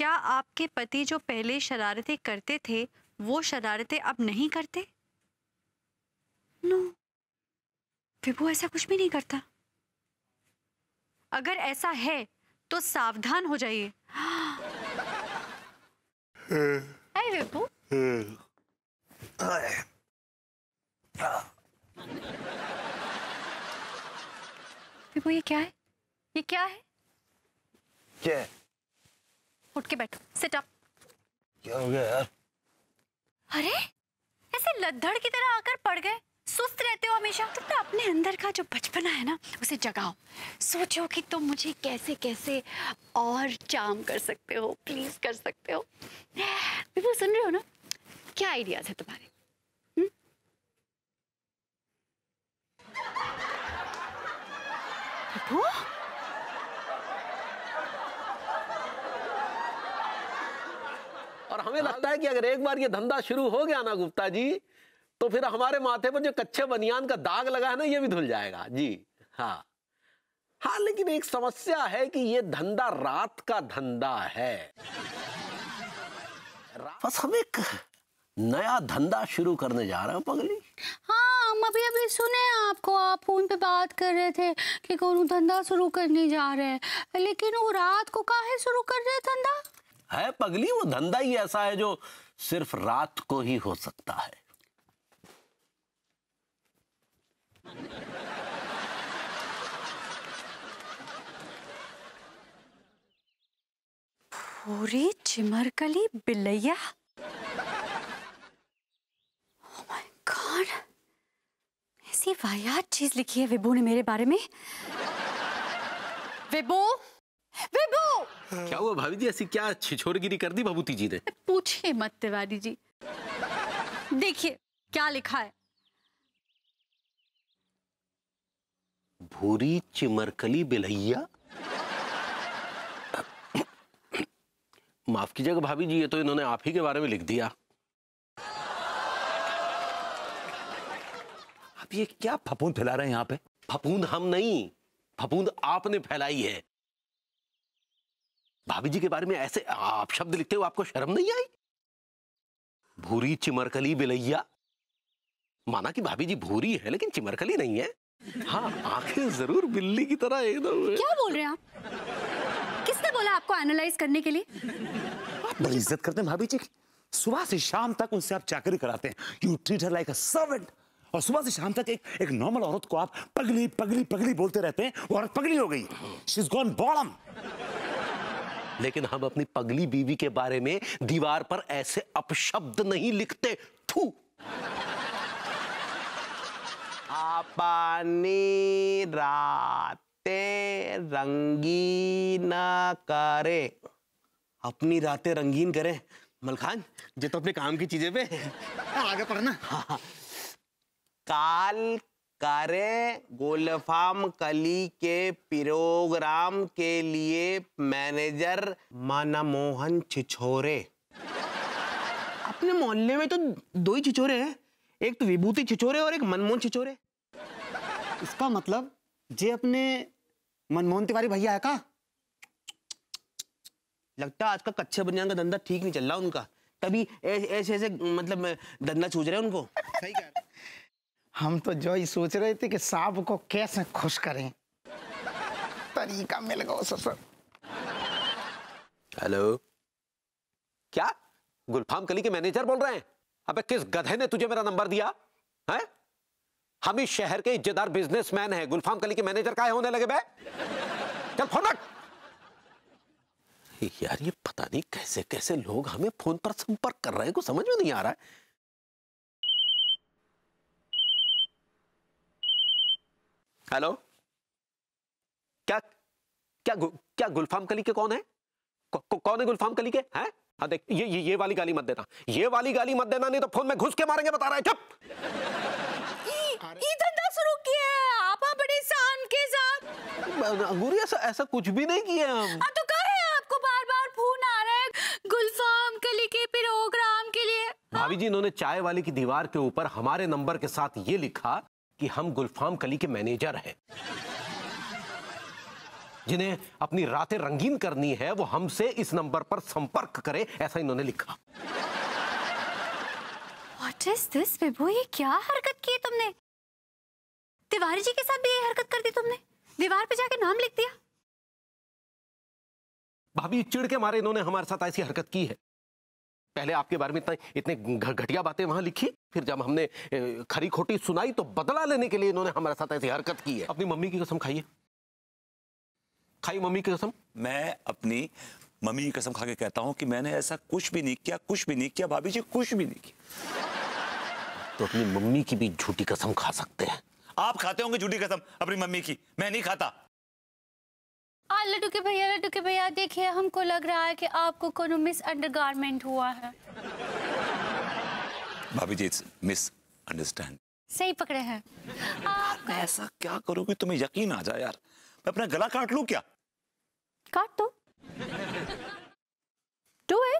क्या आपके पति जो पहले शरारतें करते थे वो शरारतें अब नहीं करते नो no. विभू ऐसा कुछ भी नहीं करता अगर ऐसा है तो सावधान हो जाइए विभू हाँ। विभू हाँ। ये क्या है ये क्या है क्या उठ के बैठो सिट अप क्या हो गया यार अरे ऐसे लद्दड़ की तरह आकर पड़ गए सुस्त रहते हो हमेशा तुम तो, तो अपने अंदर का जो बचपना है ना उसे जगाओ सोचो कि तुम मुझे कैसे कैसे और चाम कर सकते हो प्लीज कर सकते हो विभू सुन रहे हो ना क्या आइडियाज है तुम्हारे हुँ? हम्म? और हमें लगता है कि अगर एक बार ये धंधा शुरू हो गया ना गुप्ता जी तो फिर हमारे माथे पर जो कच्चे बनियान का दाग लगा है ना ये भी धुल जाएगा जी हाँ हाँ लेकिन एक समस्या है कि ये धंधा रात का धंधा है बस हम एक नया धंधा शुरू करने जा रहे हैं पगली हाँ हम अभी अभी सुने आपको आप फोन पे बात कर रहे थे कि कौन धंधा शुरू करने जा रहे हैं लेकिन वो रात को कहा है शुरू कर रहे धंधा है पगली वो धंधा ही ऐसा है जो सिर्फ रात को ही हो सकता है पूरी चिमरकली बिलैया oh ऐसी वाहियात चीज लिखी है विभू ने मेरे बारे में विभू विभू क्या हुआ भाभी जी ऐसी क्या छिछोरगिरी कर दी भभूति जी ने पूछिए मत तिवारी जी देखिए क्या लिखा है भूरी चिमरकली बिलैया माफ कीजिएगा भाभी जी ये तो इन्होंने आप ही के बारे में लिख दिया अब ये क्या फपूंद फैला रहे हैं यहाँ पे फपूंद हम नहीं फपूंद आपने फैलाई है भाभी जी के बारे में ऐसे आप शब्द लिखते हो आपको शर्म नहीं आई भूरी चिमरकली बिलैया माना कि भाभी जी भूरी है लेकिन चिमरकली नहीं है हाँ आंखें जरूर बिल्ली की तरह एकदम क्या बोल रहे हैं आप किसने बोला आपको एनालाइज करने के लिए आप बड़ी इज्जत करते हैं भाभी जी सुबह से शाम तक उनसे आप चाकरी कराते हैं you treat her like a servant और सुबह से शाम तक एक एक नॉर्मल औरत को आप पगली पगली पगली बोलते रहते हैं वो औरत पगली हो गई शी इज गॉन बॉडम लेकिन हम अपनी पगली बीवी के बारे में दीवार पर ऐसे अपशब्द नहीं लिखते थू पानी राते रंगीन करे अपनी रातें रंगीन करें मलखान ये तो अपने काम की चीजें पे आगे पढ़ना हाँ। काल कार्य गोलफाम कली के प्रोग्राम के लिए मैनेजर मानामोहन छिछोरे अपने मोहल्ले में तो दो ही छिछोरे हैं एक तो विभूति छिछोरे और एक मनमोहन छिछोरे इसका मतलब जे अपने मनमोहन तिवारी भैया है का लगता है आज का कच्चे बनियान का धंधा ठीक नहीं चल रहा उनका तभी ऐसे ऐसे मतलब धंधा छूझ रहे हैं उनको सही कह रहे हम तो जो ही सोच रहे थे कि साहब को कैसे खुश करें तरीका मिल गया ससुर हेलो क्या गुलफाम कली के मैनेजर बोल रहे हैं अबे किस गधे ने तुझे मेरा नंबर दिया है हम इस शहर के इज्जतदार बिजनेसमैन हैं गुलफाम कली के मैनेजर का होने लगे बे चल फोन रख यार ये पता नहीं कैसे कैसे लोग हमें फोन पर संपर्क कर रहे हैं कुछ समझ में नहीं आ रहा है हेलो क्या क्या गु, क्या गुलफाम कली के कौन है कौ, कौन है गुलफाम कली के हैं हाँ देख ये ये वाली गाली मत देना ये वाली गाली मत देना नहीं तो फोन में घुस के मारेंगे बता रहा है चुप धंधा शुरू किया है आप बड़े शान के साथ अंगूरी ऐसा ऐसा कुछ भी नहीं किया हम तो रहे हैं आपको बार बार फोन आ रहा है गुलफाम कली के प्रोग्राम के लिए भाभी जी इन्होंने चाय वाली की दीवार के ऊपर हमारे नंबर के साथ ये लिखा कि हम गुलफाम कली के मैनेजर हैं जिन्हें अपनी रातें रंगीन करनी है वो हमसे इस नंबर पर संपर्क करें ऐसा इन्होंने लिखा What is this, ये क्या हरकत की तुमने तिवारी जी के साथ भी ये हरकत कर दी तुमने दीवार पे जाके नाम लिख दिया भाभी चिड़ के मारे इन्होंने हमारे साथ ऐसी हरकत की है पहले आपके बारे में इतना इतने घटिया बातें वहां लिखी फिर जब हमने खरी खोटी सुनाई तो बदला लेने के लिए इन्होंने हमारे साथ ऐसी हरकत की है अपनी मम्मी की कसम खाइए खाई मम्मी की कसम मैं अपनी मम्मी की कसम खा के कहता हूं कि मैंने ऐसा कुछ भी नहीं किया कुछ भी नहीं किया भाभी जी कुछ भी नहीं किया तो अपनी मम्मी की भी झूठी कसम खा सकते हैं आप खाते होंगे झूठी कसम अपनी मम्मी की मैं नहीं खाता लड्डू के भैया लड्डू के भैया देखिए हमको लग रहा है कि आपको कोनो मिस अंडरगारमेंट हुआ है भाभी जी मिस अंडरस्टैंड सही पकड़े हैं आप ऐसा क्या करूं कि तुम्हें यकीन आ जाए यार मैं अपना गला काट लूं क्या काट दो डू इट